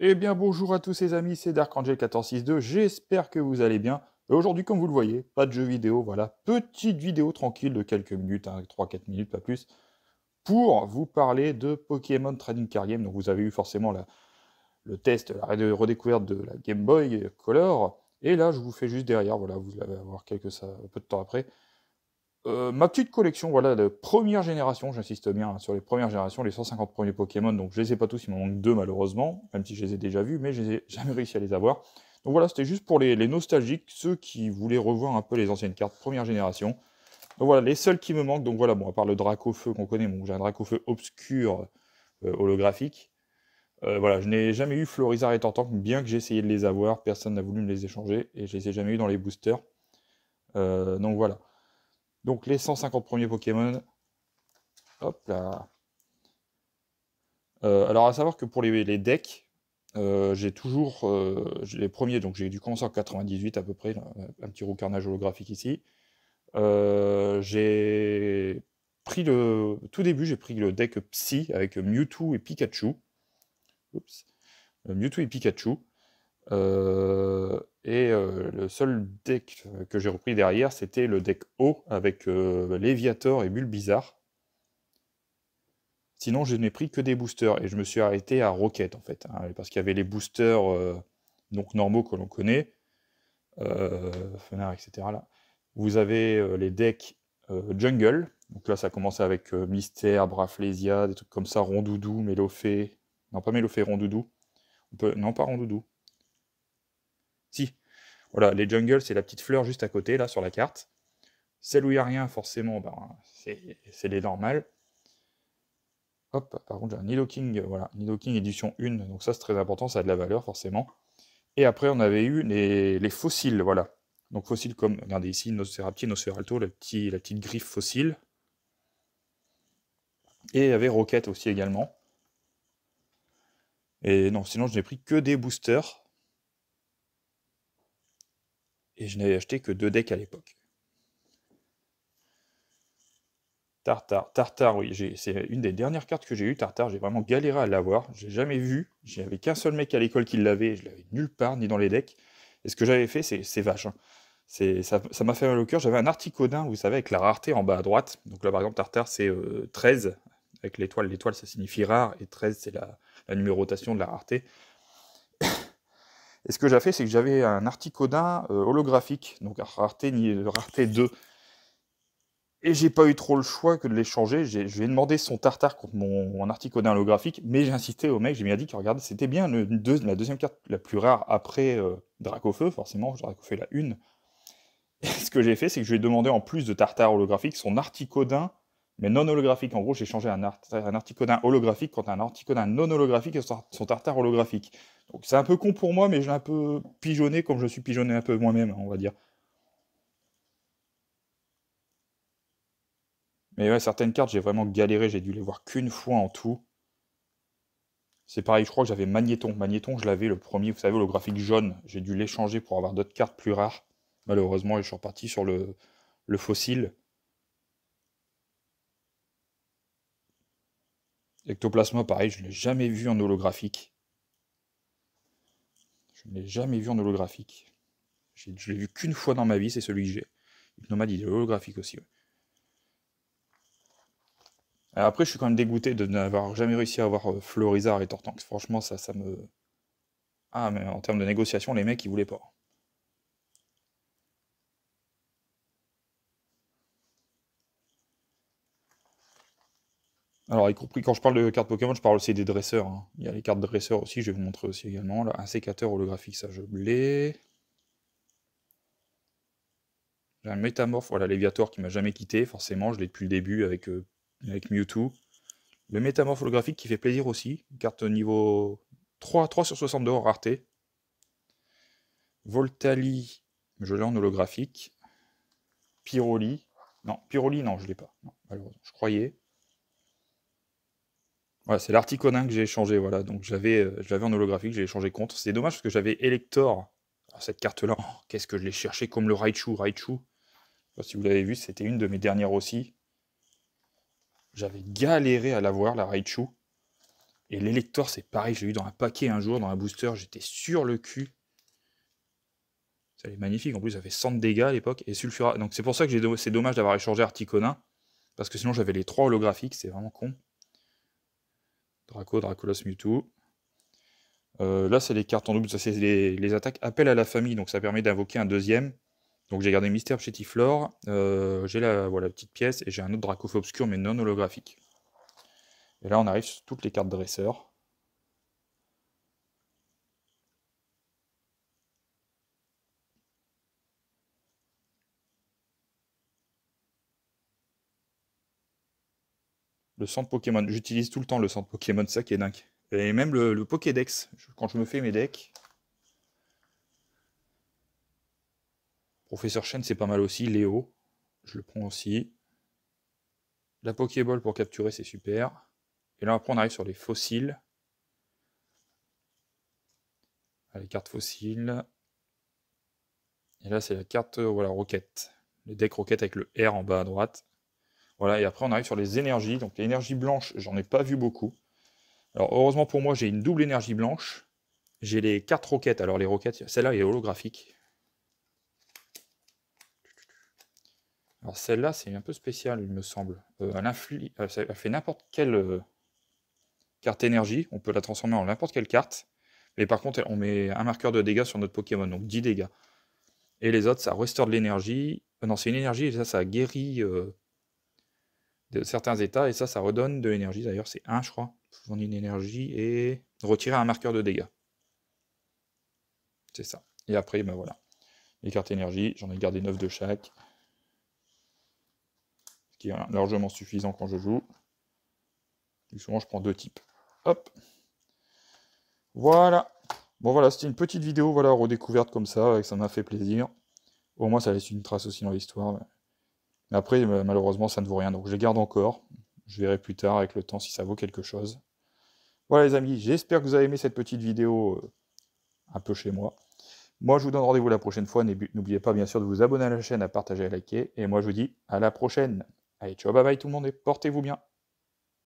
Eh bien bonjour à tous ces amis, c'est Dark Angel 1462, j'espère que vous allez bien. Aujourd'hui comme vous le voyez, pas de jeu vidéo, voilà, petite vidéo tranquille de quelques minutes, 3-4 hein, minutes, pas plus, pour vous parler de Pokémon Trading Card Game. Donc vous avez eu forcément le test, la redécouverte de la Game Boy Color, et là je vous fais juste derrière, voilà, vous allez avoir quelques ça, un peu de temps après, euh, ma petite collection, voilà, de première génération, j'insiste bien sur les premières générations, les 150 premiers Pokémon, donc je les ai pas tous, il m'en manque deux malheureusement, même si je les ai déjà vus, mais je les jamais réussi à les avoir. Donc voilà, c'était juste pour les, nostalgiques, ceux qui voulaient revoir un peu les anciennes cartes première génération. Donc voilà, les seuls qui me manquent, donc voilà, bon, à part le Dracofeu qu'on connaît, bon, j'ai un Dracofeu obscur euh, holographique. Euh, voilà, je n'ai jamais eu Florizard et Tortank, bien que j'ai essayé de les avoir, personne n'a voulu me les échanger, et je les ai jamais eu dans les boosters. donc voilà. Donc les 150 premiers Pokémon. Hop là. Euh, alors à savoir que pour les, decks, euh, j'ai toujours euh, les premiers, donc j'ai dû commencer en 98 à peu près, un petit carnage holographique ici. j'ai pris le tout début, j'ai pris le deck Psy avec Mewtwo et Pikachu. Oups. Mewtwo et Pikachu. Et euh, le seul deck euh, que j'ai repris derrière, c'était le deck haut avec euh, l'Eviator Léviator et Bulbizarre. Sinon, je n'ai pris que des boosters et je me suis arrêté à Rocket en fait, hein, parce qu'il y avait les boosters donc normaux que l'on connaît, Fenard, etc. Là. Vous avez les decks jungle, donc là ça commençait avec Mystère, Braflesia, des trucs comme ça, Rondoudou, Mélofée, non pas Mélofée, Rondoudou, On peut... non pas Rondoudou, voilà, les jungles, c'est la petite fleur juste à côté, là, sur la carte. Celle où il n'y a rien, forcément, ben, c'est les normales. Hop, par contre, j'ai un Nidoking, euh, voilà, Nidoking édition 1, donc ça, c'est très important, ça a de la valeur, forcément. Et après, on avait eu les, fossiles, voilà. Donc fossiles comme, regardez ici, Nosferapti, Nosferalto, la, petit, la petite griffe fossile. Et il y avait Rocket aussi également. Et non, sinon je n'ai pris que des boosters et je n'avais acheté que deux decks à l'époque. Tartare, Tartar, oui, c'est une des dernières cartes que j'ai eues, Tartare, j'ai vraiment galéré à l'avoir, j'ai jamais vu, j'avais qu'un seul mec à l'école qui l'avait, je l'avais nulle part, ni dans les decks, et ce que j'avais fait, c'est vache, hein. ça m'a fait mal au cœur, j'avais un articodin, vous savez, avec la rareté en bas à droite, donc là par exemple Tartare c'est 13, euh, avec l'étoile, l'étoile ça signifie rare, et 13 c'est la numérotation de la rareté, et ce que j'ai fait, c'est que j'avais un Articodin euh, holographique, donc rareté, rareté 2. Et j'ai pas eu trop le choix que de l'échanger. J'ai, je lui ai demandé son tartare contre mon, Articodin holographique, mais j'ai insisté au mec, j'ai bien dit que regarde, c'était bien la deuxième carte la plus rare après euh, Dracofeu, forcément, Dracofeu est la une. Et ce que j'ai fait, c'est que je lui ai demandé en plus de tartare holographique son Articodin mais non holographique. En gros, j'ai changé un, art un holographique contre un articodin non holographique et son tartare holographique. Donc c'est un peu con pour moi, mais je l'ai un peu pigeonné comme je suis pigeonné un peu moi-même, on va dire. Mais ouais, certaines cartes, j'ai vraiment galéré, j'ai dû les voir qu'une fois en tout. C'est pareil, je crois que j'avais Magnéton. Magnéton, je l'avais le premier, vous savez, le graphique jaune. J'ai dû l'échanger pour avoir d'autres cartes plus rares. Malheureusement, je suis reparti sur le, le fossile. L'ectoplasma, pareil, je ne l'ai jamais vu en holographique. Je ne l'ai jamais vu en holographique. Je l'ai vu qu'une fois dans ma vie, c'est celui que j'ai. Hypnomade, il est holographique aussi. après, je suis quand même dégoûté de n'avoir jamais réussi à voir euh, Florizard et tortank Franchement, ça, ça me... Ah, mais en termes de négociation, les mecs, ils voulaient pas. Alors, y compris quand je parle de cartes Pokémon, je parle aussi des dresseurs. Hein. Il y a les cartes dresseurs aussi, je vais vous montrer aussi également. Là, un sécateur holographique, ça je l'ai. J'ai un métamorph, voilà, Léviator qui m'a jamais quitté, forcément, je l'ai depuis le début avec, euh, avec Mewtwo. Le métamorph holographique qui fait plaisir aussi, une carte niveau 3, 3 sur 62 en rareté. Voltali, je l'ai en holographique. Pyroli, non, Pyroli, non, je l'ai pas, malheureusement, je croyais. Voilà, c'est l'Articonin que j'ai échangé. Voilà. Donc j'avais, euh, je l'avais en holographique, j'ai échangé contre. C'est dommage parce que j'avais Elector. cette carte-là, oh, qu'est-ce que je l'ai cherché comme le Raichu. Raichu, si vous l'avez vu, c'était une de mes dernières aussi. J'avais galéré à l'avoir, la Raichu. Et l'Elector, c'est pareil, je l'ai eu dans un paquet un jour, dans un booster, j'étais sur le cul. Ça est magnifique, en plus ça fait 100 dégâts à l'époque, et Sulfura. Donc c'est pour ça que c'est dommage d'avoir échangé Articonin, parce que sinon j'avais les trois holographiques, c'est vraiment con. Draco, Dracolas, Mewtwo. Euh, là, c'est les cartes en double, ça c'est les, attaques appel à la famille, donc ça permet d'invoquer un deuxième. Donc j'ai gardé Mystère chez Tiflore, euh, j'ai la voilà, petite pièce et j'ai un autre Dracof obscur mais non holographique. Et là, on arrive sur toutes les cartes dresseurs. Le centre Pokémon. J'utilise tout le temps le centre Pokémon, ça qui est dingue. Et même le, Pokédex. Quand je me fais mes decks, Professeur Chen, c'est pas mal aussi. Léo, je le prends aussi. La Pokéball pour capturer, c'est super. Et là, après, on arrive sur les fossiles. Ah, les cartes fossiles. Et là, c'est la carte euh, voilà, roquette. Le deck roquette avec le R en bas à droite. Voilà, et après, on arrive sur les énergies. Donc, l'énergie blanche, j'en ai pas vu beaucoup. Alors, heureusement pour moi, j'ai une double énergie blanche. J'ai les quatre roquettes. Alors, les roquettes, celle-là, est holographique. Alors, celle-là, c'est un peu spécial, il me semble. Euh, euh, elle, fait n'importe quelle euh, carte énergie. On peut la transformer en n'importe quelle carte. Mais par contre, on met un marqueur de dégâts sur notre Pokémon, donc 10 dégâts. Et les autres, ça restaure de l'énergie. non, c'est une énergie, et ça, ça guérit de certains états, et ça, ça redonne de l'énergie. D'ailleurs, c'est 1, je crois. une énergie et retirer un marqueur de dégâts. C'est ça. Et après, ben voilà. Les cartes énergie, j'en ai gardé 9 de chaque. Ce qui est largement suffisant quand je joue. souvent, je prends deux types. Hop. Voilà. Bon, voilà, c'était une petite vidéo, voilà, redécouverte comme ça, et ça m'a fait plaisir. Au moins, ça laisse une trace aussi dans l'histoire après, malheureusement, ça ne vaut rien. Donc je les garde encore. Je verrai plus tard avec le temps si ça vaut quelque chose. Voilà les amis, j'espère que vous avez aimé cette petite vidéo euh, un peu chez moi. Moi, je vous donne rendez-vous la prochaine fois. N'oubliez pas, bien sûr, de vous abonner à la chaîne, à partager, à liker. Et moi, je vous dis à la prochaine. Allez, ciao, bye bye tout le monde et portez-vous bien.